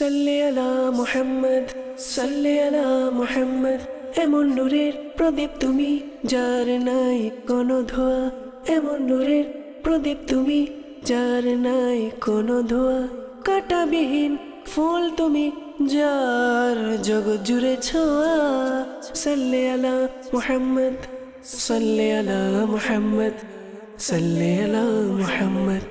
সাল্লি আলা মোহাম্মদ সাল্লি আলা মোহাম্মদ এমন নূরের প্রদীপ তুমি যার নাই কোনো ধোয়া এমন নূরের প্রদীপ তুমি যার নাই কোনো ধোয়া কাটাবিহীন ফুল তুমি যার জগৎ জুড়ে ছোঁয়া সাল্লি আলা মোহাম্মদ সাল্লি আলা মোহাম্মদ সাল্লি আলা মোহাম্মদ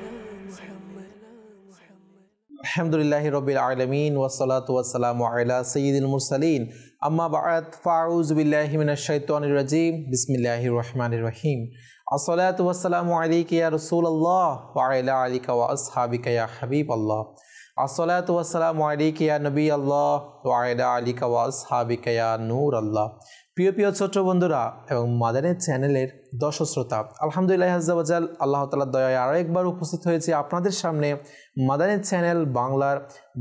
আলহামদুলিল্লাহ রবিল আলমিন ওসলাত ওয়াসালাম আলা সঈদুল মুরসালিন আম্মা বাদ ফাউজবিল্লাহিমিনাশাইতানির রাজিম বিসমিল্লাহ রহমান রহিম আসলাত ওয়াসালাম আলিক ইয়া রসুল আল্লাহ আলা আলিকা ওয়া আসহাবিকা হাবিব আল্লাহ আসলাত ওয়াসালাম আলিক ইয়া নবী আল্লাহ আলা আলী ওয়া আসহাবিকা ইয়া নূর আল্লাহ প্রিয় প্রিয় ছোট বন্ধুরা এবং মাদানের চ্যানেলের দশ শ্রোতা আলহামদুলিল্লাহ হাজাবাজাল আল্লাহ তালার দয়ায় আরও একবার উপস্থিত হয়েছে আপনাদের সামনে মাদানী চ্যানেল বাংলার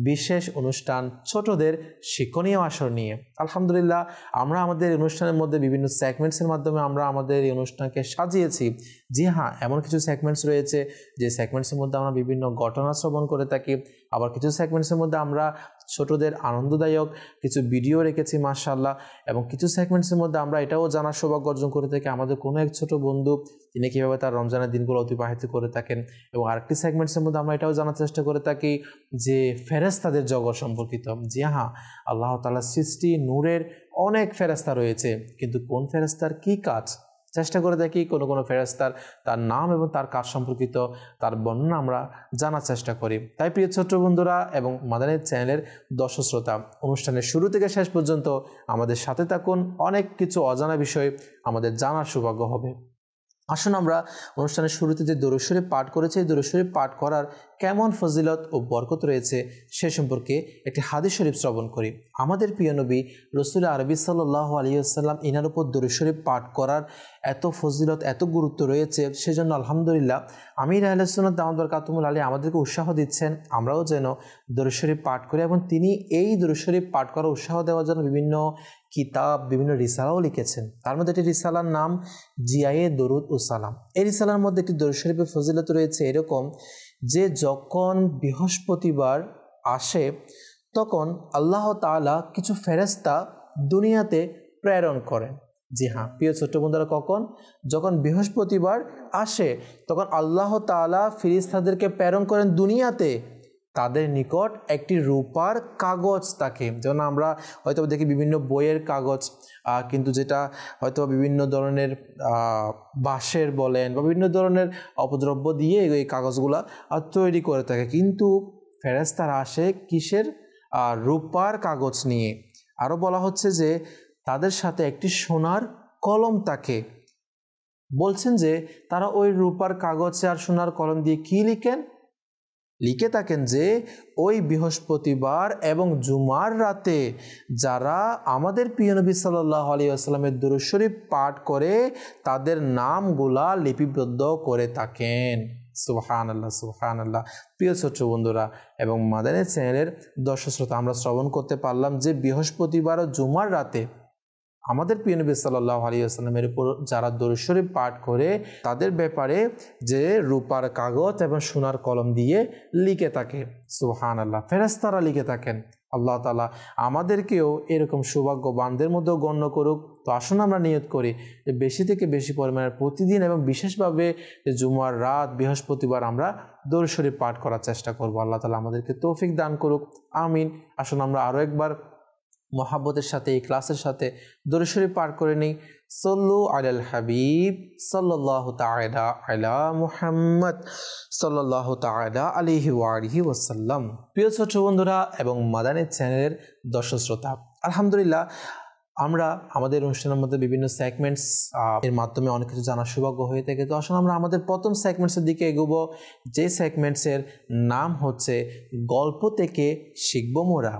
বিশেষ অনুষ্ঠান ছোটদের শিক্ষণীয় আসর নিয়ে আলহামদুলিল্লাহ আমরা আমাদের অনুষ্ঠানের মধ্যে বিভিন্ন সেগমেন্টসের মাধ্যমে আমরা আমাদের এই অনুষ্ঠানকে সাজিয়েছি জি হ্যাঁ এমন কিছু সেগমেন্টস রয়েছে যে সেগমেন্টসের মধ্যে আমরা বিভিন্ন ঘটনা শ্রবণ করে থাকি আবার কিছু সেগমেন্টসের মধ্যে আমরা ছোটদের আনন্দদায়ক কিছু ভিডিও রেখেছি মার্শাল্লাহ এবং কিছু সেগমেন্টসের মধ্যে আমরা এটাও জানার সৌভাগ্য অর্জন করে থাকি আমাদের কোনো এক ছোট বন্ধু তিনি কীভাবে তার রমজানের দিনগুলো অতিবাহিত করে থাকেন এবং আরেকটি সেগমেন্টসের মধ্যে আমরা এটাও জানার চেষ্টা করে থাকি যে ফেরেস্তাদের জগৎ সম্পর্কিত যে হ্যাঁ আল্লাহ তালা সৃষ্টি নূরের অনেক ফেরেস্তা রয়েছে কিন্তু কোন ফেরেস্তার কি কাজ চেষ্টা করে দেখি কোনো কোনো ফেরস্তার তার নাম এবং তার কাজ সম্পর্কিত তার বর্ণনা আমরা জানার চেষ্টা করি তাই প্রিয় ছোট্ট বন্ধুরা এবং মাদানের চ্যানেলের দর্শক শ্রোতা অনুষ্ঠানের শুরু থেকে শেষ পর্যন্ত আমাদের সাথে থাকুন অনেক কিছু অজানা বিষয় আমাদের জানার সৌভাগ্য হবে আসুন আমরা অনুষ্ঠানের শুরুতে যে দরশ্বরী পাঠ করেছি এই দরশ্বরী পাঠ করার কেমন ফজিলত ও বরকত রয়েছে সে সম্পর্কে একটি হাদিস শরীফ শ্রবণ করি আমাদের প্রিয় নবী রসুল আরবি সাল্লাহ আলিয়াল্লাম ইনার উপর দরু শরীফ পাঠ করার এত ফজিলত এত গুরুত্ব রয়েছে সেজন্য আলহামদুলিল্লাহ আমির আহসুন্নত দামদর কাতুমুল আলী আমাদেরকে উৎসাহ দিচ্ছেন আমরাও যেন দরু শরীফ পাঠ করি এবং তিনি এই দরু শরীফ পাঠ করার উৎসাহ দেওয়ার জন্য বিভিন্ন কিতাব বিভিন্ন রিসালাও লিখেছেন তার মধ্যে একটি রিসালার নাম জিয়ায়ে দরুদ ও সালাম এই রিসালার মধ্যে একটি দরু শরীফের ফজিলত রয়েছে এরকম যে যখন বৃহস্পতিবার আসে তখন আল্লাহ তালা কিছু ফেরেস্তা দুনিয়াতে প্রেরণ করেন জি হ্যাঁ প্রিয় ছোট্ট বন্ধুরা কখন যখন বৃহস্পতিবার আসে তখন আল্লাহ তালা ফিরিস্তাদেরকে প্রেরণ করেন দুনিয়াতে তাদের নিকট একটি রূপার কাগজ থাকে যেমন আমরা হয়তো দেখি বিভিন্ন বইয়ের কাগজ কিন্তু যেটা হয়তো বিভিন্ন ধরনের বাঁশের বলেন বা বিভিন্ন ধরনের অপদ্রব্য দিয়ে এই কাগজগুলা তৈরি করে থাকে কিন্তু ফেরেস্তারা আসে কিসের রূপার কাগজ নিয়ে আরও বলা হচ্ছে যে তাদের সাথে একটি সোনার কলম থাকে বলছেন যে তারা ওই রূপার কাগজে আর সোনার কলম দিয়ে কী লিখেন লিখে থাকেন যে ওই বৃহস্পতিবার এবং জুমার রাতে যারা আমাদের পিয়নবী সাল্লাহ আলী আসসালামের দুরুশরীফ পাঠ করে তাদের নামগুলা লিপিবদ্ধ করে থাকেন সুহান আল্লাহ সুহান আল্লাহ প্রিয় ছোট্ট বন্ধুরা এবং মাদানের চ্যানেলের দর্শক শ্রোতা আমরা শ্রবণ করতে পারলাম যে বৃহস্পতিবার ও জুমার রাতে আমাদের নবী সাল্লাহ আলী আসসালামের উপর যারা দরুশ্বরী পাঠ করে তাদের ব্যাপারে যে রূপার কাগজ এবং সোনার কলম দিয়ে লিখে থাকে সুহান আল্লাহ ফেরাস্তারা লিখে থাকেন আল্লাহ তালা আমাদেরকেও এরকম সৌভাগ্যবানদের মধ্যেও গণ্য করুক তো আসুন আমরা নিয়ত করি যে বেশি থেকে বেশি পরিমাণের প্রতিদিন এবং বিশেষভাবে জুমার রাত বৃহস্পতিবার আমরা দৌড়শরী পাঠ করার চেষ্টা করব আল্লাহ তালা আমাদেরকে তৌফিক দান করুক আমিন আসুন আমরা আরও একবার মহাব্বতের সাথে এই ক্লাসের সাথে দূরেশ্বরী পার করে নিই সল্লু আলাল হাবিব সাল্লাহ তায়দা আলা মুহাম্মদ সাল্লাহ তায়দা আলিহি ওয়ারিহি ওয়াসাল্লাম প্রিয় ছোট বন্ধুরা এবং মাদানের চ্যানেলের দর্শক শ্রোতা আলহামদুলিল্লাহ আমরা আমাদের অনুষ্ঠানের মধ্যে বিভিন্ন সেগমেন্টস এর মাধ্যমে অনেক কিছু জানার সৌভাগ্য হয়ে থাকে তো আসলে আমরা আমাদের প্রথম সেগমেন্টসের দিকে এগোব যে সেগমেন্টসের নাম হচ্ছে গল্প থেকে শিখব মোরা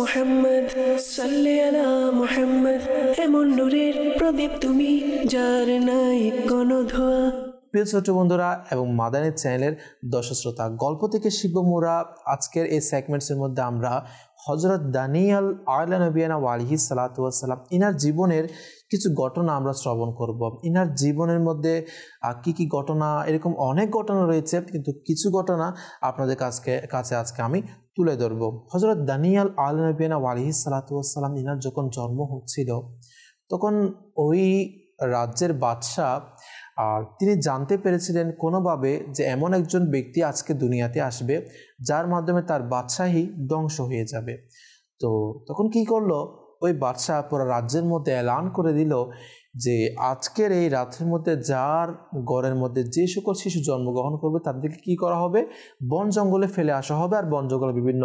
মোহাম্মদ এমন নূরের তুমি প্রিয় ছোট বন্ধুরা এবং মাদানের চ্যানেলের দর্শক শ্রোতা গল্প থেকে শিব মোরা আজকের এই সেগমেন্টসের মধ্যে আমরা হজরত দানিয়াল আয়লা নবিয়ানা ওয়ালিহি সালাতাম ইনার জীবনের কিছু ঘটনা আমরা শ্রবণ করব ইনার জীবনের মধ্যে কি কি ঘটনা এরকম অনেক ঘটনা রয়েছে কিন্তু কিছু ঘটনা আপনাদের কাছকে কাছে আজকে আমি তুলে ধরব হজরত দানিয়াল আল নবিয়ানা ওয়ালিহি সালাতাম ইনার যখন জন্ম হচ্ছিল তখন ওই রাজ্যের বাদশাহ আর তিনি জানতে পেরেছিলেন কোনোভাবে যে এমন একজন ব্যক্তি আজকে দুনিয়াতে আসবে যার মাধ্যমে তার বাদশাহী ধ্বংস হয়ে যাবে তো তখন কি করলো ওই বাদশাহ পুরো রাজ্যের মধ্যে এলান করে দিল যে আজকের এই রাতের মধ্যে যার গড়ের মধ্যে যে সকল শিশু জন্মগ্রহণ করবে তাদেরকে কি করা হবে বন জঙ্গলে ফেলে আসা হবে আর বন জঙ্গলে বিভিন্ন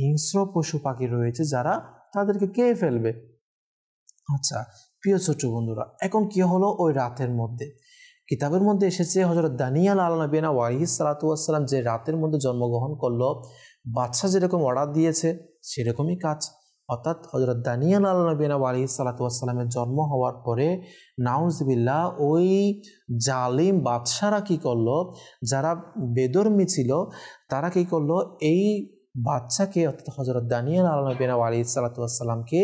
হিংস্র পশু পাখি রয়েছে যারা তাদেরকে কে ফেলবে আচ্ছা প্রিয় ছোট্ট বন্ধুরা এখন কি হলো ওই রাতের মধ্যে কিতাবের মধ্যে এসেছে হজরত দানিয়াল আলনবীনা ওয়াহি সালাতুয়াসাল্লাম যে রাতের মধ্যে জন্মগ্রহণ করলো বাদশাহ যেরকম অর্ডার দিয়েছে সেরকমই কাজ অর্থাৎ হজরত দানিয়াল আলনবীনা ওয়াহি সালাতুয়াসাল্লামের জন্ম হওয়ার পরে নাউজবিল্লা ওই জালিম বাদশারা কি করলো যারা বেদর্মি ছিল তারা কি করলো এই বাচ্চাকে অর্থাৎ হজরত দানিয়াল আলনবীনা ওয়ালি সালাতুয়াসাল্লামকে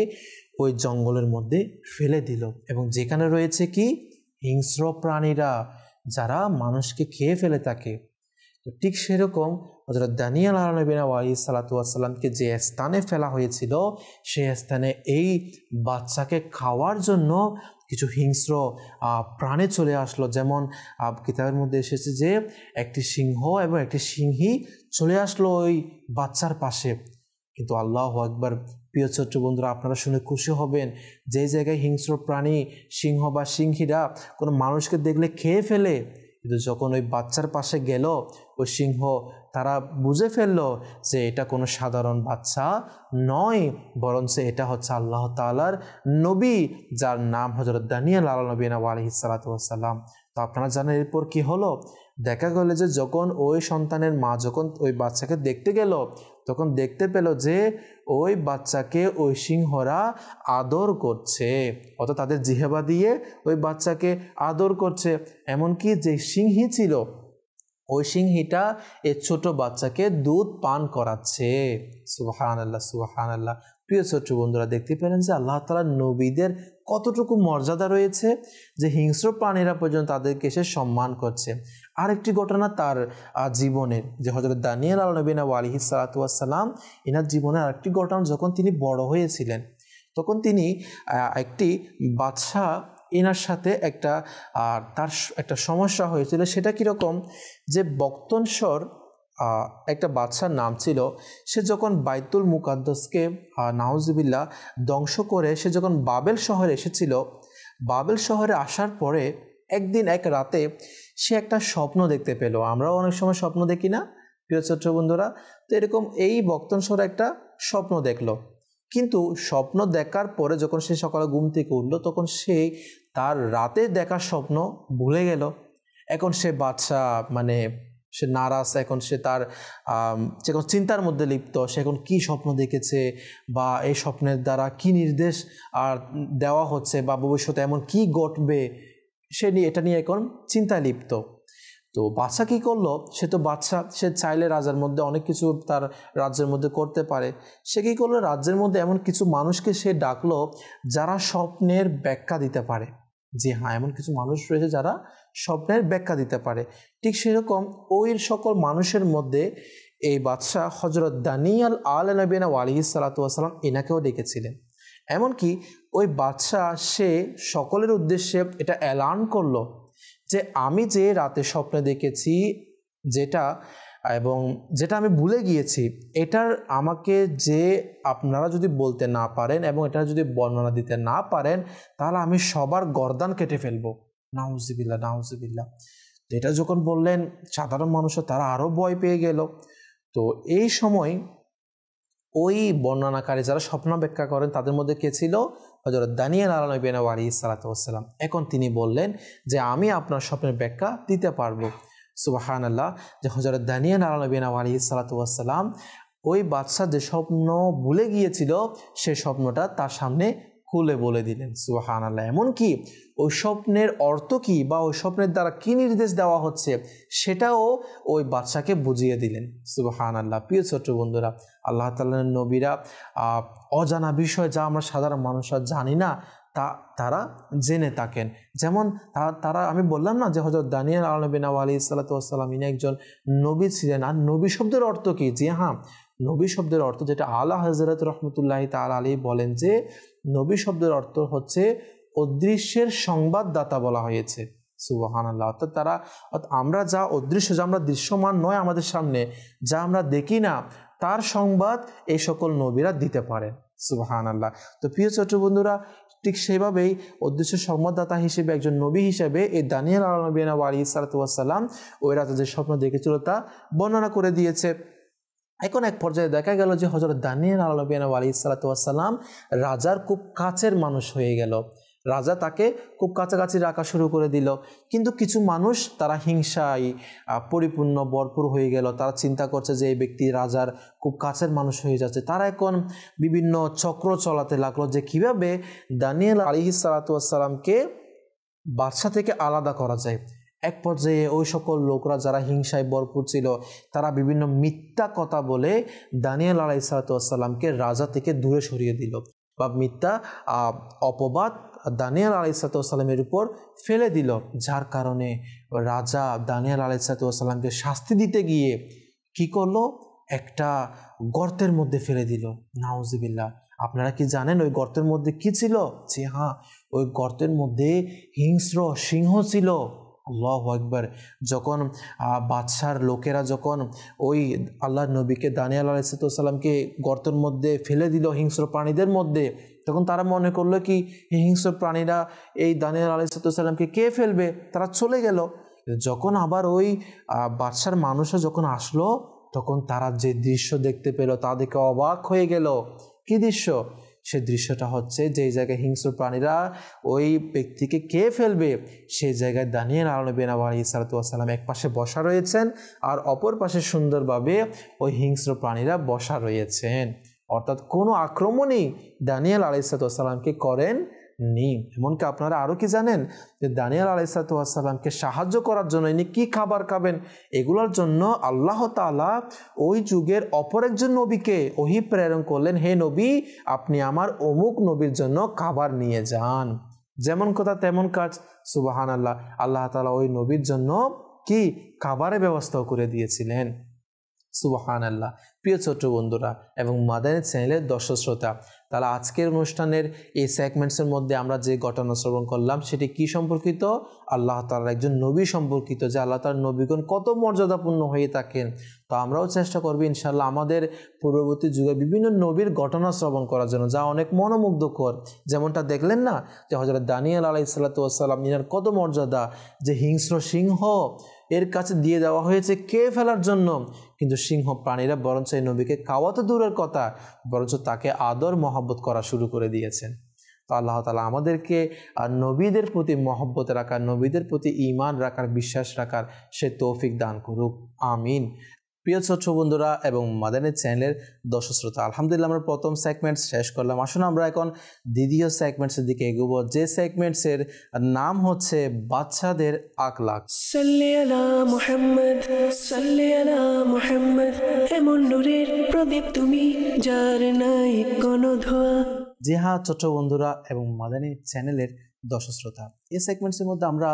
ওই জঙ্গলের মধ্যে ফেলে দিল এবং যেখানে রয়েছে কি হিংস্র প্রাণীরা যারা মানুষকে খেয়ে ফেলে থাকে তো ঠিক সেরকম হজরত দানিয়াল আলবিন আলী সালাতুয়াসাল্লামকে যে স্থানে ফেলা হয়েছিল সে স্থানে এই বাচ্চাকে খাওয়ার জন্য কিছু হিংস্র প্রাণে চলে আসলো যেমন কিতাবের মধ্যে এসেছে যে একটি সিংহ এবং একটি সিংহী চলে আসলো ওই বাচ্চার পাশে কিন্তু আল্লাহ একবার প্রিয় ছোট্ট বন্ধুরা আপনারা শুনে খুশি হবেন যে জায়গায় হিংস্র প্রাণী সিংহ বা সিংহীরা কোনো মানুষকে দেখলে খেয়ে ফেলে কিন্তু যখন ওই বাচ্চার পাশে গেল ওই সিংহ তারা বুঝে ফেলল যে এটা কোনো সাধারণ বাচ্চা নয় বরঞ্চ এটা হচ্ছে আল্লাহ তালার নবী যার নাম হজরত দানিয়াল আল নবী নব আলহি সালাতাম তো আপনারা জানেন এরপর কি হলো দেখা গেল যে যখন ওই সন্তানের মা যখন ওই বাচ্চাকে দেখতে গেল তখন দেখতে পেল যে ওই বাচ্চাকে ওই সিংহরা আদর করছে অত তাদের জিহেবা দিয়ে ওই বাচ্চাকে আদর করছে এমনকি যে সিংহী ছিল ওই সিংহীটা এ ছোট বাচ্চাকে দুধ পান করাচ্ছে সুবাহান আল্লাহ সুবাহান আল্লাহ প্রিয় ছোট্ট বন্ধুরা দেখতে পেলেন যে আল্লাহ তালা নবীদের কতটুকু মর্যাদা রয়েছে যে হিংস্র প্রাণীরা পর্যন্ত তাদেরকে সে সম্মান করছে আরেকটি ঘটনা তার জীবনে যে হজরত দানিয়াল আল নবীনা আলহি সালাতাম এনার জীবনে আরেকটি ঘটনা যখন তিনি বড় হয়েছিলেন তখন তিনি একটি বাদশাহ এনার সাথে একটা তার একটা সমস্যা হয়েছিল সেটা কীরকম যে বক্তনস্বর একটা বাদশার নাম ছিল সে যখন বাইতুল মুকাদ্দসকে নাউজবিল্লা ধ্বংস করে সে যখন বাবেল শহরে এসেছিল বাবেল শহরে আসার পরে একদিন এক রাতে সে একটা স্বপ্ন দেখতে পেল আমরাও অনেক সময় স্বপ্ন দেখি না প্রিয় ছাত্র বন্ধুরা তো এরকম এই বক্তন বক্তনস্বর একটা স্বপ্ন দেখলো কিন্তু স্বপ্ন দেখার পরে যখন সে সকালে ঘুম থেকে উঠলো তখন সে তার রাতে দেখার স্বপ্ন ভুলে গেল এখন সে বাচ্চা মানে সে নারাজ এখন সে তার সে এখন চিন্তার মধ্যে লিপ্ত সে এখন কী স্বপ্ন দেখেছে বা এই স্বপ্নের দ্বারা কি নির্দেশ আর দেওয়া হচ্ছে বা ভবিষ্যতে এমন কি ঘটবে সে নিয়ে এটা নিয়ে এখন চিন্তায় লিপ্ত তো বাদশা কী করলো সে তো বাদশা সে চাইলে রাজার মধ্যে অনেক কিছু তার রাজ্যের মধ্যে করতে পারে সে কী করলো রাজ্যের মধ্যে এমন কিছু মানুষকে সে ডাকলো যারা স্বপ্নের ব্যাখ্যা দিতে পারে যে হ্যাঁ এমন কিছু মানুষ রয়েছে যারা স্বপ্নের ব্যাখ্যা দিতে পারে ঠিক সেরকম ওই সকল মানুষের মধ্যে এই বাদশাহ হজরত দানিয়াল আল নবীনা আলহি সালাতাম এনাকেও ডেকেছিলেন এমনকি ওই বাদশা সে সকলের উদ্দেশ্যে এটা অ্যালার্ন করলো যে আমি যে রাতে স্বপ্নে দেখেছি যেটা এবং যেটা আমি ভুলে গিয়েছি এটার আমাকে যে আপনারা যদি বলতে না পারেন এবং এটা যদি বর্ণনা দিতে না পারেন তাহলে আমি সবার গর্দান কেটে ফেলবো নাউজিবিল্লা নাউজিবিল্লা তো এটা যখন বললেন সাধারণ মানুষও তারা আরও ভয় পেয়ে গেল তো এই সময় ওই বর্ণনাকারী যারা স্বপ্ন ব্যাখ্যা করেন তাদের মধ্যে কে ছিল হজরত দানিয়াল আলানবীনা আলী সালাতাম এখন তিনি বললেন যে আমি আপনার স্বপ্নের ব্যাখ্যা দিতে পারবো সুবাহান্লাহ আল্লাহ যে হজরত দানিয়াল আলানবীনা আলী সালাতাম ওই বাদশাহ যে স্বপ্ন ভুলে গিয়েছিল সে স্বপ্নটা তার সামনে খুলে বলে দিলেন সুহান আল্লাহ এমনকি ওই স্বপ্নের অর্থ কী বা ওই স্বপ্নের দ্বারা কী নির্দেশ দেওয়া হচ্ছে সেটাও ওই বাচ্চাকে বুঝিয়ে দিলেন সুবাহান আল্লাহ প্রিয় ছোট্ট বন্ধুরা আল্লাহ তাল্লাহ নবীরা অজানা বিষয় যা আমরা সাধারণ মানুষরা জানি না তা তারা জেনে থাকেন যেমন তারা আমি বললাম না যে হজরত দানিয়াল আলবিন আলী সাল্লাতাম ইনি একজন নবী ছিলেন আর নবী শব্দের অর্থ কী যে হ্যাঁ নবী শব্দের অর্থ যেটা আলা হজরত রহমতুল্লাহ তাল আলী বলেন যে নবী শব্দের অর্থ হচ্ছে অদৃশ্যের সংবাদদাতা বলা হয়েছে সুবাহান আল্লাহ অর্থাৎ তারা আমরা যা অদৃশ্য যা আমরা দৃশ্যমান নয় আমাদের সামনে যা আমরা দেখি না তার সংবাদ এই সকল নবীরা দিতে পারেন সুবাহান আল্লাহ তো প্রিয় বন্ধুরা ঠিক সেভাবেই অদৃশ্য সংবাদদাতা হিসেবে একজন নবী হিসেবে এই দানিয়াল আলনবীনা আলী সালাতাম ওই রাতে যে স্বপ্ন দেখেছিল তা বর্ণনা করে দিয়েছে এখন এক পর্যায়ে দেখা গেল যে হজরত দানিয়াল আলবিয়ান আলী সালাতাম রাজার খুব কাছের মানুষ হয়ে গেল রাজা তাকে খুব কাছাকাছি রাখা শুরু করে দিল কিন্তু কিছু মানুষ তারা হিংসায় পরিপূর্ণ ভরপুর হয়ে গেল তারা চিন্তা করছে যে এই ব্যক্তি রাজার খুব কাছের মানুষ হয়ে যাচ্ছে তারা এখন বিভিন্ন চক্র চলাতে লাগলো যে কিভাবে দানিয়াল আলিহিসালাতামকে বাদশা থেকে আলাদা করা যায় এক পর্যায়ে ওই সকল লোকরা যারা হিংসায় ভরপুর ছিল তারা বিভিন্ন মিথ্যা কথা বলে দানিয়াল আলাই সালাতামকে রাজা থেকে দূরে সরিয়ে দিল বা মিথ্যা অপবাদ দানিয়াল আলাইসালামের উপর ফেলে দিল যার কারণে রাজা দানিয়াল আলাইসালামকে শাস্তি দিতে গিয়ে কি করলো একটা গর্তের মধ্যে ফেলে দিল নাউজিবিল্লা আপনারা কি জানেন ওই গর্তের মধ্যে কি ছিল যে হ্যাঁ ওই গর্তের মধ্যে হিংস্র সিংহ ছিল আল্লাহ আকবর যখন বাদশার লোকেরা যখন ওই আল্লাহ নবীকে দানিয়াল আলাইসালামকে গর্তের মধ্যে ফেলে দিল হিংস্র প্রাণীদের মধ্যে তখন তারা মনে করলো কি হিংস্র প্রাণীরা এই দানিয়াল আলাইসালামকে কে ফেলবে তারা চলে গেল যখন আবার ওই বাদশার মানুষরা যখন আসলো তখন তারা যে দৃশ্য দেখতে পেল তা দেখে অবাক হয়ে গেল কি দৃশ্য সে দৃশ্যটা হচ্ছে যেই জায়গায় হিংস্র প্রাণীরা ওই ব্যক্তিকে কে ফেলবে সেই জায়গায় দানিয়ে আলনবী নব আলী সালাতাম এক পাশে বসা রয়েছেন আর অপর পাশে সুন্দরভাবে ওই হিংস্র প্রাণীরা বসা রয়েছেন অর্থাৎ কোনো আক্রমণই দানিয়াল আলাইসালামকে করেন নেই এমনকি আপনারা আরও কি জানেন যে দানিয়াল আলাইসাতুয়াসাল্লামকে সাহায্য করার জন্য ইনি কী খাবার খাবেন এগুলোর জন্য আল্লাহ তালা ওই যুগের অপর একজন নবীকে ওহি প্রেরণ করলেন হে নবী আপনি আমার অমুক নবীর জন্য খাবার নিয়ে যান যেমন কথা তেমন কাজ সুবাহান আল্লাহ আল্লাহ তালা ওই নবীর জন্য কি খাবারের ব্যবস্থাও করে দিয়েছিলেন সুবাহান আল্লাহ প্রিয় ছোট্ট বন্ধুরা এবং মাদানি চ্যানেলের দর্শক শ্রোতা তাহলে আজকের অনুষ্ঠানের এই সেগমেন্টসের মধ্যে আমরা যে ঘটনা শ্রবণ করলাম সেটি কি সম্পর্কিত আল্লাহ তালার একজন নবী সম্পর্কিত যে আল্লাহ তালার নবীগণ কত মর্যাদাপূর্ণ হয়ে থাকেন তো আমরাও চেষ্টা করবো ইনশাল্লাহ আমাদের পূর্ববর্তী যুগে বিভিন্ন নবীর ঘটনা শ্রবণ করার জন্য যা অনেক মনোমুগ্ধকর যেমনটা দেখলেন না যে হজরত দানিয়াল আলাই সাল্লাতাম ইনার কত মর্যাদা যে হিংস্র সিংহ এর কাছে দিয়ে দেওয়া হয়েছে কে ফেলার জন্য কিন্তু সিংহ প্রাণীরা বরঞ্চ এই নবীকে কাওয়াতে দূরের কথা বরঞ্চ তাকে আদর মহব্বত করা শুরু করে দিয়েছেন তো আল্লাহ তালা আমাদেরকে নবীদের প্রতি মহব্বত রাখার নবীদের প্রতি ইমান রাখার বিশ্বাস রাখার সে তৌফিক দান করুক আমিন প্রিয় ছোট্ট বন্ধুরা এবং মাদানের চ্যানেলের দর্শক শ্রোতা আলহামদুলিল্লাহ আমরা প্রথম সেগমেন্ট শেষ করলাম আসুন আমরা এখন দ্বিতীয় সেগমেন্টসের দিকে এগোব যে সেগমেন্টসের নাম হচ্ছে বাচ্চাদের আকলাক এমন নূরের প্রদীপ তুমি যার নাই কোনো ধোয়া জি হ্যাঁ ছোট্ট বন্ধুরা এবং মাদানী চ্যানেলের দর্শক শ্রোতা এই সেগমেন্টসের মধ্যে আমরা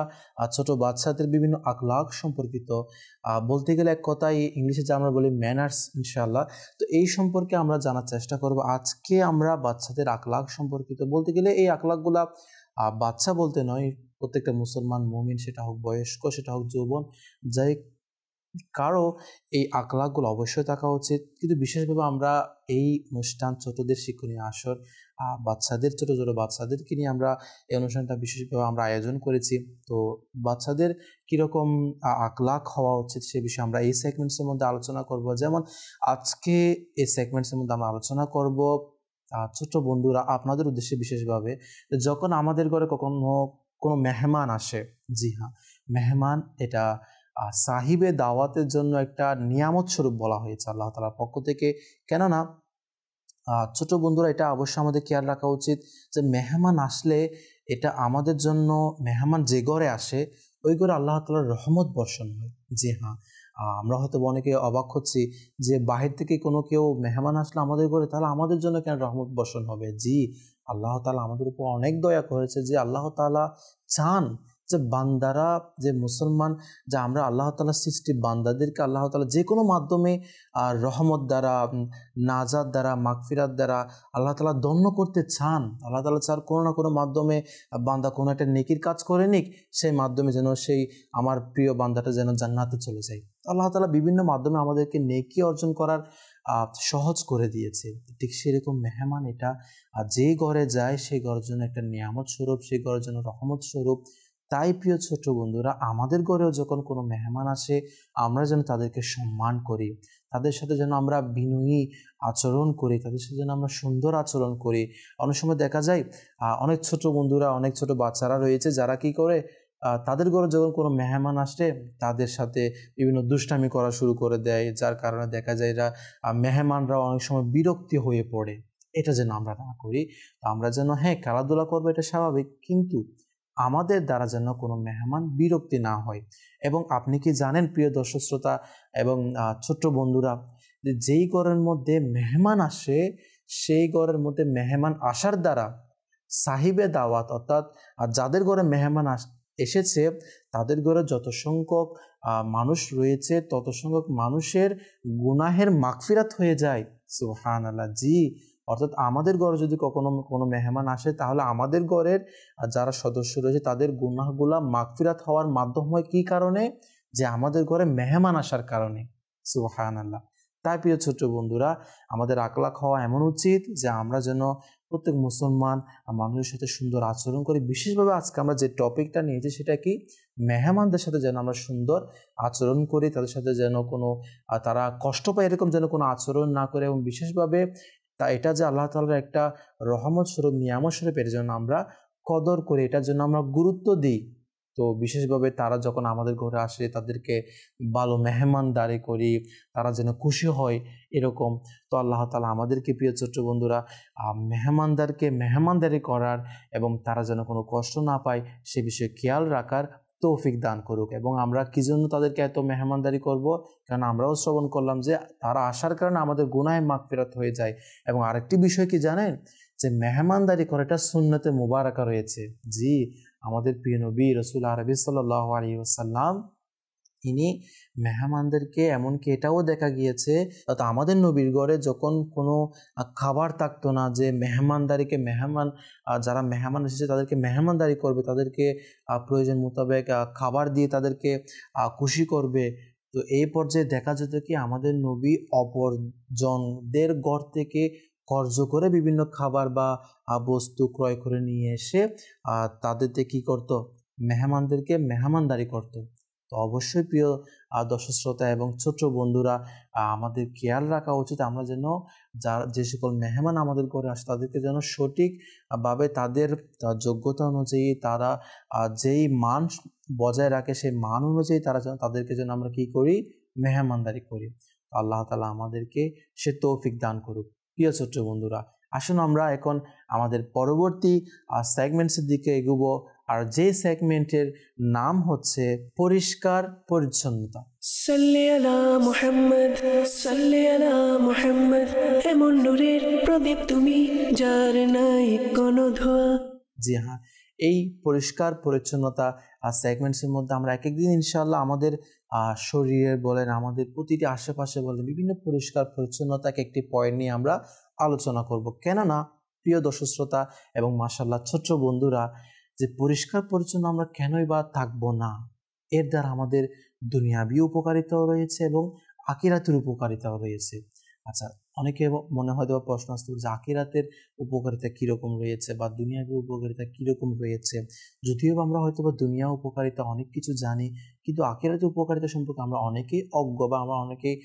ছোট বাচ্চাদের বিভিন্ন আকলাক সম্পর্কিত বলতে গেলে এক কথাই ইংলিশে যা আমরা বলি ম্যানার্স ইনশাল্লাহ তো এই সম্পর্কে আমরা জানার চেষ্টা করব আজকে আমরা বাচ্চাদের আকলাক সম্পর্কিত বলতে গেলে এই আকলাকগুলা বাচ্চা বলতে নয় প্রত্যেকটা মুসলমান মুমিন সেটা হোক বয়স্ক সেটা হোক যৌবন যাই কারো এই আকলাগুলো অবশ্যই থাকা উচিত কিন্তু বিশেষভাবে আমরা এই অনুষ্ঠান ছোটদের শিক্ষণীয় আসর বাচ্চাদের ছোট ছোট বাচ্চাদেরকে নিয়ে আমরা এই অনুষ্ঠানটা বিশেষভাবে আমরা আয়োজন করেছি তো বাচ্চাদের কীরকম আকলাক হওয়া উচিত সে বিষয়ে আমরা এই সেগমেন্টসের মধ্যে আলোচনা করব যেমন আজকে এই সেগমেন্টসের মধ্যে আমরা আলোচনা করব ছোট বন্ধুরা আপনাদের উদ্দেশ্যে বিশেষভাবে যখন আমাদের ঘরে কখনো কোনো মেহমান আসে জি হ্যাঁ মেহমান এটা সাহিবে দাওয়াতের জন্য একটা নিয়ামত স্বরূপ বলা হয়েছে আল্লাহ তালার পক্ষ থেকে কেননা ছোট বন্ধুরা এটা অবশ্যই আমাদের খেয়াল রাখা উচিত যে মেহমান আসলে এটা আমাদের জন্য মেহমান যে ঘরে আসে ওই ঘরে আল্লাহ তালার রহমত বর্ষণ হয় যে হ্যাঁ আমরা হয়তো অনেকে অবাক হচ্ছি যে বাহির থেকে কোনো কেউ মেহমান আসলে আমাদের ঘরে তাহলে আমাদের জন্য কেন রহমত বর্ষণ হবে জি আল্লাহ তালা আমাদের উপর অনেক দয়া করেছে যে আল্লাহ তালা চান যে বান্দারা যে মুসলমান যা আমরা আল্লাহ তালা সৃষ্টি বান্দাদেরকে আল্লাহ তালা যে কোনো মাধ্যমে রহমত দ্বারা নাজাদ দ্বারা মাগফিরাত দ্বারা আল্লাহ তালা দণ্য করতে চান আল্লাহ তালা চার কোনো না কোনো মাধ্যমে বান্দা কোনো একটা নেকির কাজ করে নিক সেই মাধ্যমে যেন সেই আমার প্রিয় বান্দাটা যেন জান্নাতে চলে যায় আল্লাহ তালা বিভিন্ন মাধ্যমে আমাদেরকে নেকি অর্জন করার সহজ করে দিয়েছে ঠিক সেরকম মেহমান এটা যে ঘরে যায় সেই ঘরের জন্য একটা নিয়ামত স্বরূপ সেই ঘরের জন্য রহমত স্বরূপ তাই প্রিয় ছোট বন্ধুরা আমাদের ঘরেও যখন কোনো মেহমান আসে আমরা যেন তাদেরকে সম্মান করি তাদের সাথে যেন আমরা বিনয়ী আচরণ করি তাদের সাথে যেন আমরা সুন্দর আচরণ করি অনেক সময় দেখা যায় অনেক ছোট বন্ধুরা অনেক ছোট বাচ্চারা রয়েছে যারা কি করে তাদের ঘরে যখন কোনো মেহমান আসে তাদের সাথে বিভিন্ন দুষ্টামি করা শুরু করে দেয় যার কারণে দেখা যায় এরা মেহমানরা অনেক সময় বিরক্তি হয়ে পড়ে এটা যেন আমরা না করি আমরা যেন হ্যাঁ খেলাধুলা করবো এটা স্বাভাবিক কিন্তু আমাদের দ্বারা যেন কোনো মেহমান বিরক্তি না হয় এবং আপনি কি জানেন প্রিয় দর্শক শ্রোতা এবং ছোট্ট বন্ধুরা যেই ঘরের মধ্যে মেহমান আসে সেই ঘরের মধ্যে মেহমান আসার দ্বারা সাহিবে দাওয়াত অর্থাৎ যাদের ঘরে মেহমান আস এসেছে তাদের ঘরে যত সংখ্যক মানুষ রয়েছে তত সংখ্যক মানুষের গুনাহের মাকফিরাত হয়ে যায় সুহান আল্লাহ জি অর্থাৎ আমাদের ঘরে যদি কখনো কোনো মেহমান আসে তাহলে আমাদের ঘরের যারা সদস্য রয়েছে তাদের গুনাহগুলা মাগফিরাত হওয়ার মাধ্যম হয় কী কারণে যে আমাদের ঘরে মেহমান আসার কারণে সুবাহান আল্লাহ তাই প্রিয় ছোট্ট বন্ধুরা আমাদের আকলাক হওয়া এমন উচিত যে আমরা যেন প্রত্যেক মুসলমান মানুষের সাথে সুন্দর আচরণ করি বিশেষভাবে আজকে আমরা যে টপিকটা নিয়েছি সেটা কি মেহমানদের সাথে যেন আমরা সুন্দর আচরণ করি তাদের সাথে যেন কোনো তারা কষ্ট পায় এরকম যেন কোনো আচরণ না করে এবং বিশেষভাবে তা এটা যে আল্লাহ তালার একটা রহমত স্বরূপ নিয়ামত স্বরূপ এর জন্য আমরা কদর করি এটার জন্য আমরা গুরুত্ব দিই তো বিশেষভাবে তারা যখন আমাদের ঘরে আসে তাদেরকে ভালো দাঁড়ি করি তারা যেন খুশি হয় এরকম তো আল্লাহ তালা আমাদেরকে প্রিয় ছোট্ট বন্ধুরা মেহমানদারকে মেহমানদারি করার এবং তারা যেন কোনো কষ্ট না পায় সে বিষয়ে খেয়াল রাখার তৌফিক দান করুক এবং আমরা কি জন্য তাদেরকে এত মেহমানদারি করব কারণ আমরাও শ্রবণ করলাম যে তারা আসার কারণে আমাদের গুনায় মাগ ফেরত হয়ে যায় এবং আরেকটি বিষয় কি জানেন যে মেহমানদারি করাটা সুন্নতে মুবারকা রয়েছে জি আমাদের প্রিয় নবী রসুল আরবি সাল্লাহ আলী আসাল্লাম ইনি মেহমানদেরকে এমনকি এটাও দেখা গিয়েছে অর্থাৎ আমাদের নবীর গড়ে যখন কোনো খাবার থাকতো না যে মেহমানদারিকে মেহমান যারা মেহমান এসেছে তাদেরকে মেহমানদারি করবে তাদেরকে প্রয়োজন মোতাবেক খাবার দিয়ে তাদেরকে খুশি করবে তো এই পর্যায়ে দেখা যেত কি আমাদের নবী অপরজনদের ঘর থেকে কর্জ করে বিভিন্ন খাবার বা বস্তু ক্রয় করে নিয়ে এসে তাদেরতে কি করত মেহমানদেরকে মেহমানদারি করত তো অবশ্যই প্রিয় দর্শক শ্রোতা এবং ছোট বন্ধুরা আমাদের খেয়াল রাখা উচিত আমরা যেন যার যে সকল মেহমান আমাদের ঘরে আসে তাদেরকে যেন সঠিকভাবে তাদের যোগ্যতা অনুযায়ী তারা যেই মান বজায় রাখে সেই মান অনুযায়ী তারা যেন তাদেরকে যেন আমরা কি করি মেহমানদারি করি আল্লাহ তালা আমাদেরকে সে তৌফিক দান করুক প্রিয় ছোট্ট বন্ধুরা আসুন আমরা এখন আমাদের পরবর্তী সেগমেন্টসের দিকে এগুবো আর যে সেগমেন্টের নাম হচ্ছে পরিষ্কার পরিচ্ছন্নতা এমন নূরের প্রদীপ তুমি যার নাই কোনো ধোয়া জি হ্যাঁ এই পরিষ্কার পরিচ্ছন্নতা সেগমেন্টসের মধ্যে আমরা এক একদিন ইনশাল্লাহ আমাদের শরীরের বলেন আমাদের প্রতিটি আশেপাশে বলেন বিভিন্ন পরিষ্কার পরিচ্ছন্নতাকে একটি পয়েন্ট নিয়ে আমরা আলোচনা করব কেননা প্রিয় দর্শক শ্রোতা এবং মাসাল্লাহ ছোট্ট বন্ধুরা যে পরিষ্কার পরিচ্ছন্ন আমরা কেনই বা থাকবো না এর দ্বারা আমাদের দুনিয়াবি উপকারিতাও রয়েছে এবং আকিরাতের উপকারিতাও রয়েছে আচ্ছা অনেকে মনে হয় দেওয়া প্রশ্ন আসতে যে আকিরাতের উপকারিতা কীরকম রয়েছে বা দুনিয়াবি উপকারিতা কীরকম রয়েছে যদিও আমরা হয়তো বা দুনিয়া উপকারিতা অনেক কিছু জানি কিন্তু আকিরাতের উপকারিতা সম্পর্কে আমরা অনেকেই অজ্ঞ বা আমরা অনেকেই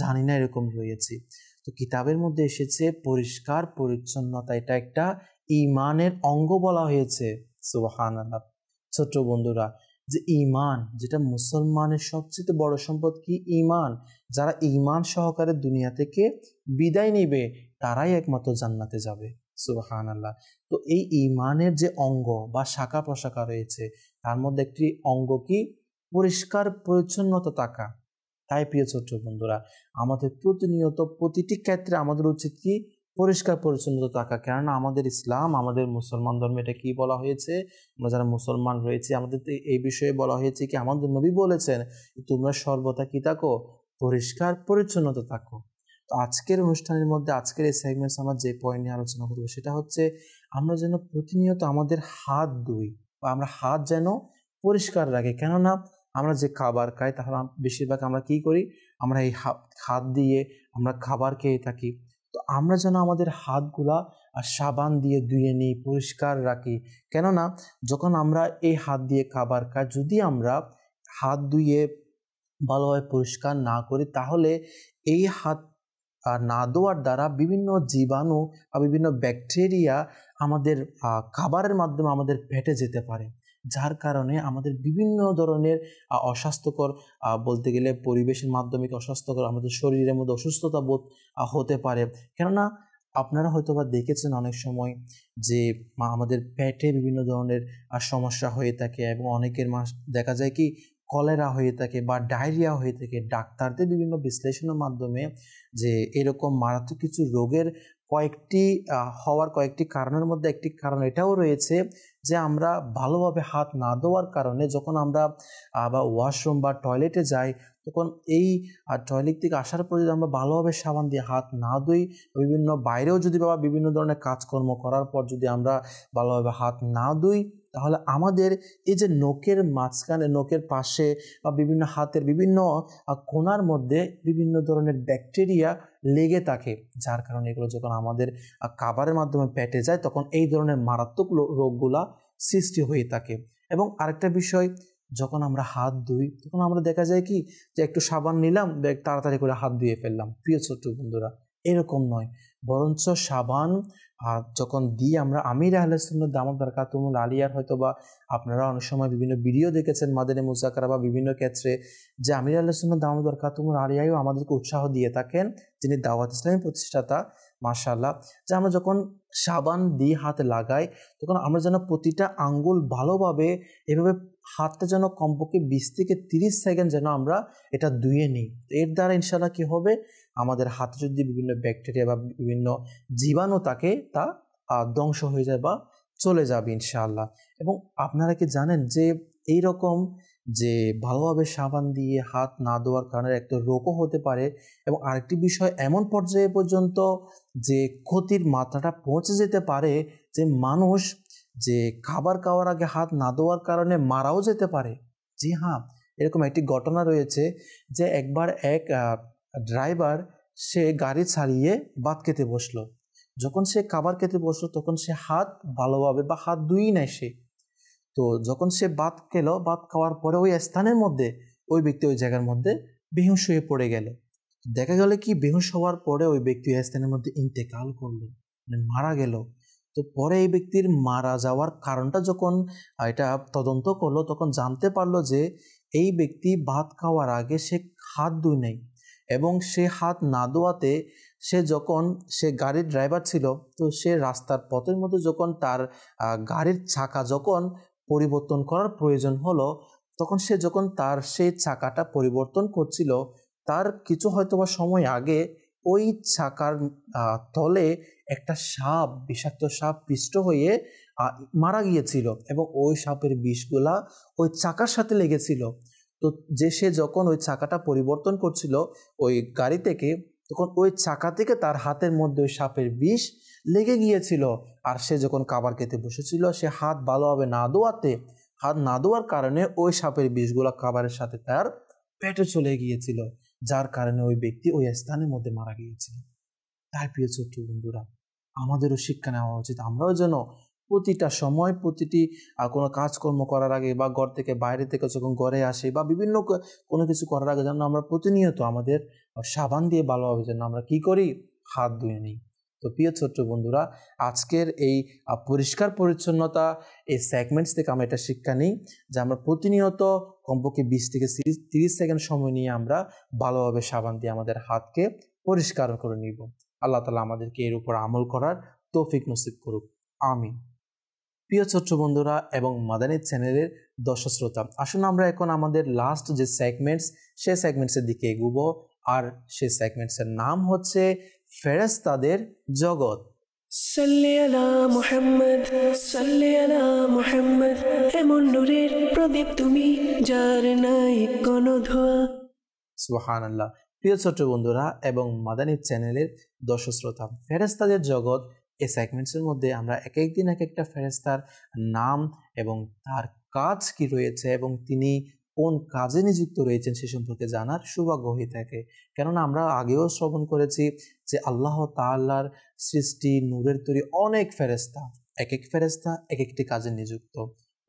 জানি না এরকম রয়েছে তো কিতাবের মধ্যে এসেছে পরিষ্কার পরিচ্ছন্নতা এটা একটা ইমানের অঙ্গ বলা হয়েছে সুবাহান আল্লাহ ছোট্ট বন্ধুরা যে ইমান যেটা মুসলমানের সবচেয়ে বড় সম্পদ কি ইমান যারা ইমান সহকারে দুনিয়া থেকে বিদায় নিবে তারাই একমাত্র জান্নাতে যাবে সুবাহান আল্লাহ তো এই ইমানের যে অঙ্গ বা শাখা প্রশাখা রয়েছে তার মধ্যে একটি অঙ্গ কি পরিষ্কার পরিচ্ছন্নতা থাকা তাই প্রিয় ছোট্ট বন্ধুরা আমাদের প্রতিনিয়ত প্রতিটি ক্ষেত্রে আমাদের উচিত কি পরিষ্কার পরিচ্ছন্নতা থাকা কেননা আমাদের ইসলাম আমাদের মুসলমান ধর্মে এটা কী বলা হয়েছে আমরা যারা মুসলমান রয়েছি আমাদের এই বিষয়ে বলা হয়েছে কি আমাদের নবী বলেছেন তোমরা সর্বদা কী থাকো পরিষ্কার পরিচ্ছন্নতা থাকো তো আজকের অনুষ্ঠানের মধ্যে আজকের এই সেগমেন্টস আমরা যে পয়েন্ট নিয়ে আলোচনা করবো সেটা হচ্ছে আমরা যেন প্রতিনিয়ত আমাদের হাত ধুই বা আমরা হাত যেন পরিষ্কার রাখি কেননা আমরা যে খাবার খাই তাহলে বেশিরভাগ আমরা কি করি আমরা এই হাত দিয়ে আমরা খাবার খেয়ে থাকি তো আমরা যেন আমাদের হাতগুলা আর সাবান দিয়ে ধুয়ে নিই পরিষ্কার রাখি কেননা যখন আমরা এই হাত দিয়ে খাবার খাই যদি আমরা হাত ধুয়ে ভালোভাবে পরিষ্কার না করি তাহলে এই হাত না দেওয়ার দ্বারা বিভিন্ন জীবাণু বা বিভিন্ন ব্যাকটেরিয়া আমাদের খাবারের মাধ্যমে আমাদের পেটে যেতে পারে যার কারণে আমাদের বিভিন্ন ধরনের অস্বাস্থ্যকর বলতে গেলে পরিবেশের মাধ্যমে অস্বাস্থ্যকর আমাদের শরীরের মধ্যে অসুস্থতা বোধ হতে পারে কেননা আপনারা হয়তো বা দেখেছেন অনেক সময় যে আমাদের পেটে বিভিন্ন ধরনের সমস্যা হয়ে থাকে এবং অনেকের মাস দেখা যায় কি কলেরা হয়ে থাকে বা ডায়রিয়া হয়ে থাকে ডাক্তারদের বিভিন্ন বিশ্লেষণের মাধ্যমে যে এরকম মারাত্মক কিছু রোগের কয়েকটি হওয়ার কয়েকটি কারণের মধ্যে একটি কারণ এটাও রয়েছে যে আমরা ভালোভাবে হাত না দেওয়ার কারণে যখন আমরা বা ওয়াশরুম বা টয়লেটে যাই তখন এই টয়লেট থেকে আসার পর যদি আমরা ভালোভাবে সাবান দিয়ে হাত না ধুই বিভিন্ন বাইরেও যদি বাবা বিভিন্ন ধরনের কাজকর্ম করার পর যদি আমরা ভালোভাবে হাত না ধুই তাহলে আমাদের এই যে নখের মাঝখানে নখের পাশে বা বিভিন্ন হাতের বিভিন্ন কোনার মধ্যে বিভিন্ন ধরনের ব্যাকটেরিয়া লেগে থাকে যার কারণে এগুলো যখন আমাদের কাবারের মাধ্যমে পেটে যায় তখন এই ধরনের মারাত্মক রোগগুলা সৃষ্টি হয়ে থাকে এবং আরেকটা বিষয় যখন আমরা হাত ধুই তখন আমরা দেখা যায় কি যে একটু সাবান নিলাম তাড়াতাড়ি করে হাত ধুয়ে ফেললাম প্রিয় ছোট্ট বন্ধুরা এরকম নয় বরঞ্চ সাবান যখন দিই আমরা আমির দামক দরকার বারকাতুমুল আলিয়ার হয়তো বা আপনারা অনেক সময় বিভিন্ন ভিডিও দেখেছেন মাদানে মুজাকারা বা বিভিন্ন ক্ষেত্রে যে আমির আহলেসুল্লাহ দামত বারকাতুমুল আলিয়াও আমাদেরকে উৎসাহ দিয়ে থাকেন যিনি দাওয়াত ইসলামী প্রতিষ্ঠাতা মাশাল্লাহ যে আমরা যখন সাবান দিয়ে হাত লাগাই তখন আমরা যেন প্রতিটা আঙ্গুল ভালোভাবে এভাবে হাতটা যেন কমপক্ষে বিশ থেকে তিরিশ সেকেন্ড যেন আমরা এটা ধুয়ে নিই এর দ্বারা ইনশাল্লাহ কী হবে আমাদের হাতে যদি বিভিন্ন ব্যাকটেরিয়া বা বিভিন্ন জীবাণু তাকে তা ধ্বংস হয়ে যায় বা চলে যাবে ইনশাআল্লাহ এবং আপনারা কি জানেন যে এই রকম যে ভালোভাবে সাবান দিয়ে হাত না ধোয়ার কারণে একটা রোগও হতে পারে এবং আরেকটি বিষয় এমন পর্যায়ে পর্যন্ত যে ক্ষতির মাত্রাটা পৌঁছে যেতে পারে যে মানুষ যে খাবার খাওয়ার আগে হাত না ধোয়ার কারণে মারাও যেতে পারে জি হ্যাঁ এরকম একটি ঘটনা রয়েছে যে একবার এক ড্রাইভার সে গাড়ি ছাড়িয়ে বাদ খেতে বসলো যখন সে খাবার খেতে বসলো তখন সে হাত ভালোভাবে বা হাত ধুই নেয় সে তো যখন সে বাদ খেলো বাদ খাওয়ার পরে ওই স্থানের মধ্যে ওই ব্যক্তি ওই জায়গার মধ্যে বেহুশ হয়ে পড়ে গেল দেখা গেল কি বেহুশ হওয়ার পরে ওই ব্যক্তি ওই স্থানের মধ্যে ইন্তেকাল করলো মানে মারা গেল তো পরে এই ব্যক্তির মারা যাওয়ার কারণটা যখন এটা তদন্ত করলো তখন জানতে পারলো যে এই ব্যক্তি ভাত খাওয়ার আগে সে হাত ধুই নেয় এবং সে হাত না দোয়াতে সে যখন সে গাড়ির ড্রাইভার ছিল তো সে রাস্তার পথের মতো যখন তার গাড়ির চাকা যখন পরিবর্তন করার প্রয়োজন হলো তখন সে যখন তার সেই চাকাটা পরিবর্তন করছিল তার কিছু হয়তোবা সময় আগে ওই চাকার তলে একটা সাপ বিষাক্ত সাপ পিষ্ট হয়ে মারা গিয়েছিল এবং ওই সাপের বিষগুলা ওই চাকার সাথে লেগেছিল তো যে সে যখন ওই চাকাটা পরিবর্তন করছিল ওই গাড়ি থেকে তখন ওই চাকা থেকে তার হাতের মধ্যে ওই সাপের বিষ লেগে গিয়েছিল আর সে যখন খাবার খেতে বসেছিল সে হাত ভালোভাবে না দোয়াতে হাত না দেওয়ার কারণে ওই সাপের বিষগুলো খাবারের সাথে তার পেটে চলে গিয়েছিল যার কারণে ওই ব্যক্তি ওই স্থানের মধ্যে মারা গিয়েছিল তাই প্রিয় ছোট্ট বন্ধুরা আমাদেরও শিক্ষা নেওয়া উচিত আমরাও যেন প্রতিটা সময় প্রতিটি কোনো কাজকর্ম করার আগে বা ঘর থেকে বাইরে থেকে যখন ঘরে আসে বা বিভিন্ন কোনো কিছু করার আগে যেন আমরা প্রতিনিয়ত আমাদের সাবান দিয়ে ভালোভাবে যেন আমরা কি করি হাত ধুয়ে নিই তো প্রিয় ছোট্ট বন্ধুরা আজকের এই পরিষ্কার পরিচ্ছন্নতা এই সেগমেন্টস থেকে আমরা এটা শিক্ষা নিই যে আমরা প্রতিনিয়ত কমপক্ষে বিশ থেকে তিরিশ সেকেন্ড সময় নিয়ে আমরা ভালোভাবে সাবান দিয়ে আমাদের হাতকে পরিষ্কার করে নিব আল্লাহ তালা আমাদেরকে এর উপর আমল করার তৌফিক নসিব করুক আমিন প্রিয় ছোট্ট বন্ধুরা এবং মাদানের চ্যানেলের দর্শক শ্রোতা আসুন আমরা এখন আমাদের লাস্ট যে সেগমেন্টস সে সেগমেন্টসের দিকে এগুবো আর সে সেগমেন্টসের নাম হচ্ছে ফেরেস্তাদের জগৎ আল্লাহ প্রিয় ছোট্ট বন্ধুরা এবং মাদানী চ্যানেলের দর্শক শ্রোতা ফেরেস্তাদের জগৎ এই সেগমেন্টসের মধ্যে আমরা এক একদিন এক একটা ফেরেস্তার নাম এবং তার কাজ কি রয়েছে এবং তিনি কোন কাজে নিযুক্ত রয়েছেন সে সম্পর্কে জানার সৌভাগ্য হয়ে থাকে কেননা আমরা আগেও শ্রবণ করেছি যে আল্লাহ তাল্লার সৃষ্টি নূরের তৈরি অনেক ফেরেস্তা এক এক ফেরেস্তা এক একটি কাজে নিযুক্ত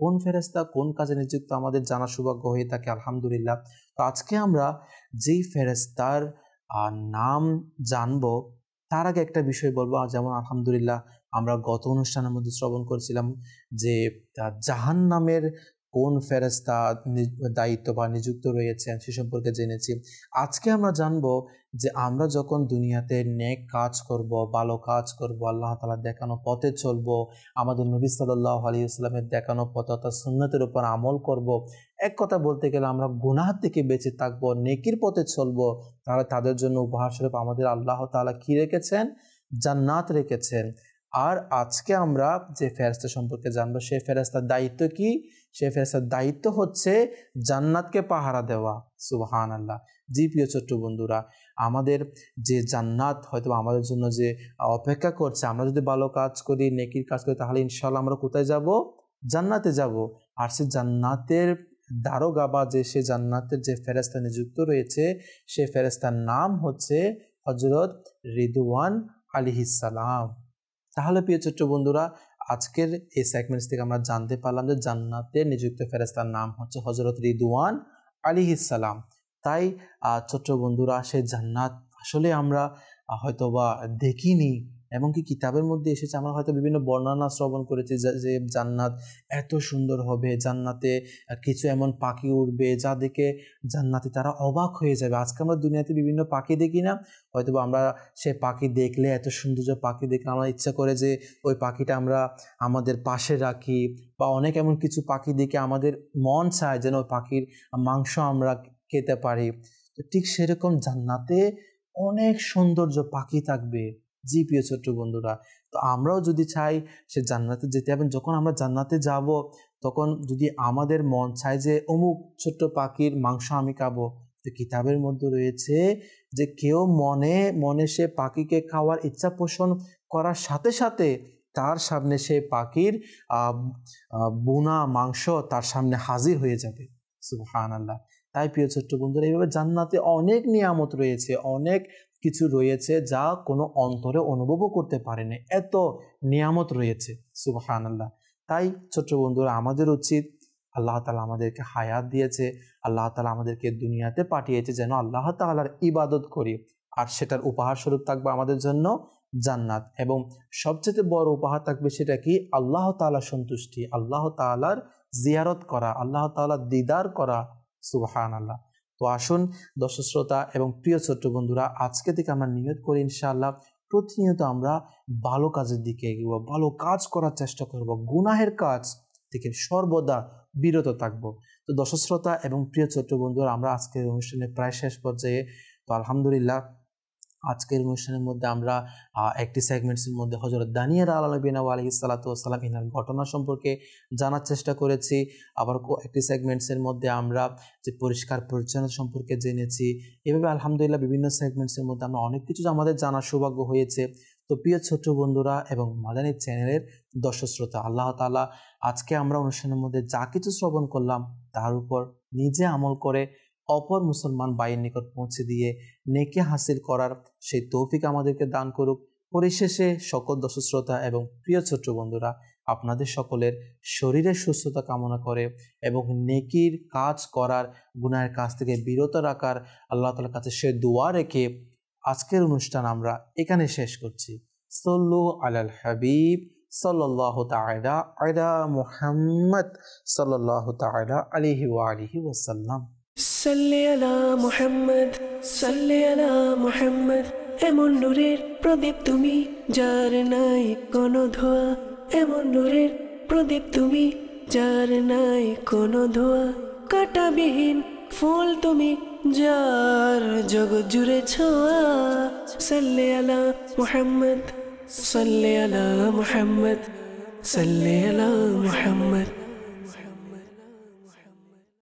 কোন ফেরেস্তা কোন কাজে নিযুক্ত আমাদের জানার সৌভাগ্য হয়ে থাকে আলহামদুলিল্লাহ তো আজকে আমরা যেই ফেরেস্তার নাম জানব তার আগে একটা বিষয় বলবো যেমন আলহামদুলিল্লাহ আমরা গত অনুষ্ঠানের মধ্যে শ্রবণ করেছিলাম যে জাহান নামের কোন ফেরেস্তা দায়িত্ব বা নিযুক্ত রয়েছেন সে সম্পর্কে জেনেছি আজকে আমরা জানব যে আমরা যখন দুনিয়াতে নেক কাজ করব ভালো কাজ করব আল্লাহ তালা দেখানো পথে চলব আমাদের নবী সাল্লাহ ইসলামের দেখানো পথ অর্থাৎ সুন্নতের উপর আমল করব এক কথা বলতে গেলে আমরা গুনাহ থেকে বেঁচে থাকবো নেকির পথে চলব তাহলে তাদের জন্য উপহার স্বরূপ আমাদের আল্লাহ তালা কি রেখেছেন জান্নাত রেখেছেন আর আজকে আমরা যে ফেরস্তা সম্পর্কে জানবো সেই ফেরস্তার দায়িত্ব কি সেই ফেরেস্তার দায়িত্ব হচ্ছে জান্নাতকে পাহারা দেওয়া সুবহান আল্লাহ জি প্রিয় ছোট্ট বন্ধুরা আমাদের যে জান্নাত হয়তো আমাদের জন্য যে অপেক্ষা করছে আমরা যদি ভালো কাজ করি নেকির কাজ করি তাহলে ইনশাল্লাহ আমরা কোথায় যাব জান্নাতে যাব আর সে জান্নাতের দারোগা বা যে সে জান্নাতের যে ফেরেস্তা নিযুক্ত রয়েছে সে ফেরেস্তার নাম হচ্ছে হজরত রিদুয়ান আলিহিসালাম তাহলে প্রিয় ছোট্ট বন্ধুরা আজকের এই সেগমেন্টস থেকে আমরা জানতে পারলাম যে জান্নাতে নিযুক্ত ফেরেস্তার নাম হচ্ছে হজরত রিদুয়ান আলী ইসালাম তাই ছোট্ট বন্ধুরা সে জান্নাত আসলে আমরা হয়তোবা দেখিনি এমনকি কিতাবের মধ্যে এসেছে আমরা হয়তো বিভিন্ন বর্ণনা শ্রবণ করেছি যে জান্নাত এত সুন্দর হবে জান্নাতে কিছু এমন পাখি উঠবে যা দেখে জান্নাতে তারা অবাক হয়ে যাবে আজকে আমরা দুনিয়াতে বিভিন্ন পাখি দেখি না হয়তো আমরা সে পাখি দেখলে এত সৌন্দর্য পাখি দেখলে আমরা ইচ্ছা করে যে ওই পাখিটা আমরা আমাদের পাশে রাখি বা অনেক এমন কিছু পাখি দেখে আমাদের মন চায় যেন ওই পাখির মাংস আমরা খেতে পারি তো ঠিক সেরকম জান্নাতে অনেক সৌন্দর্য পাখি থাকবে জি প্রিয় ছোট্ট বন্ধুরা তো আমরাও যদি চাই সে জান্নাতে যেতে এবং যখন আমরা জান্নাতে যাব তখন যদি আমাদের মন চায় যে অমুক ছোট্ট পাখির মাংস আমি খাবো তো কিতাবের মধ্যে রয়েছে যে কেউ মনে মনে সে পাখিকে খাওয়ার ইচ্ছা পোষণ করার সাথে সাথে তার সামনে সে পাখির বোনা মাংস তার সামনে হাজির হয়ে যাবে সুবহান আল্লাহ তাই প্রিয় ছোট্ট বন্ধুরা এইভাবে জান্নাতে অনেক নিয়ামত রয়েছে অনেক কিছু রয়েছে যা কোনো অন্তরে অনুভবও করতে পারে না এত নিয়ামত রয়েছে সুবহান আল্লাহ তাই ছোট্ট বন্ধুরা আমাদের উচিত আল্লাহ তালা আমাদেরকে হায়াত দিয়েছে আল্লাহ তালা আমাদেরকে দুনিয়াতে পাঠিয়েছে যেন আল্লাহ তালার ইবাদত করি আর সেটার উপহার স্বরূপ থাকবে আমাদের জন্য জান্নাত এবং সবচেয়ে বড় উপহার থাকবে সেটা কি আল্লাহ তালা সন্তুষ্টি আল্লাহ তালার জিয়ারত করা আল্লাহ তালা দিদার করা সুবাহান আল্লাহ তো আসুন দর্শক শ্রোতা এবং প্রিয় ছোট্ট বন্ধুরা আজকে থেকে আমরা নিয়ত করি ইনশাআল্লাহ প্রতিনিয়ত আমরা ভালো কাজের দিকে এগিয়ে ভালো কাজ করার চেষ্টা করব গুনাহের কাজ থেকে সর্বদা বিরত থাকব তো দর্শক শ্রোতা এবং প্রিয় ছোট্ট বন্ধুরা আমরা আজকের অনুষ্ঠানে প্রায় শেষ পর্যায়ে তো আলহামদুলিল্লাহ আজকের অনুষ্ঠানের মধ্যে আমরা একটি সেগমেন্টসের মধ্যে হজরত আল্লাহ বিনা আলহি সালাতাম ইনার ঘটনা সম্পর্কে জানার চেষ্টা করেছি আবার একটি সেগমেন্টসের মধ্যে আমরা যে পরিষ্কার পরিচ্ছন্ন সম্পর্কে জেনেছি এভাবে আলহামদুলিল্লাহ বিভিন্ন সেগমেন্টসের মধ্যে আমরা অনেক কিছু আমাদের জানার সৌভাগ্য হয়েছে তো প্রিয় ছোট্ট বন্ধুরা এবং মাদানী চ্যানেলের দর্শক শ্রোতা আল্লাহ তালা আজকে আমরা অনুষ্ঠানের মধ্যে যা কিছু শ্রবণ করলাম তার উপর নিজে আমল করে অপর মুসলমান ভাইয়ের নিকট পৌঁছে দিয়ে নেকে হাসিল করার সেই তৌফিক আমাদেরকে দান করুক পরিশেষে সকল দর্শশ্রোতা এবং প্রিয় ছোট্ট বন্ধুরা আপনাদের সকলের শরীরের সুস্থতা কামনা করে এবং নেকির কাজ করার গুনায়ের কাজ থেকে বিরত রাখার আল্লাহ তালার কাছে সে দোয়া রেখে আজকের অনুষ্ঠান আমরা এখানে শেষ করছি সল্লু আলাল হাবিব সাল্লাহ তায়রা আয়রা মুহাম্মদ সাল্লাহ তায়রা আলিহি আলিহি ওয়াসাল্লাম সাল্লে আলা মোহাম্মদ সাল্লে আলা মোহাম্মদ এমন নূরের প্রদীপ তুমি যার নাই কোনো ধোয়া এমন নূরের প্রদীপ তুমি যার নাই কোনো ধোয়া কাটাবিহীন ফুল তুমি যার জগৎ জুড়ে ছোঁয়া সাল্লে আলা মোহাম্মদ সাল্লে আলা মোহাম্মদ সাল্লে আলা মোহাম্মদ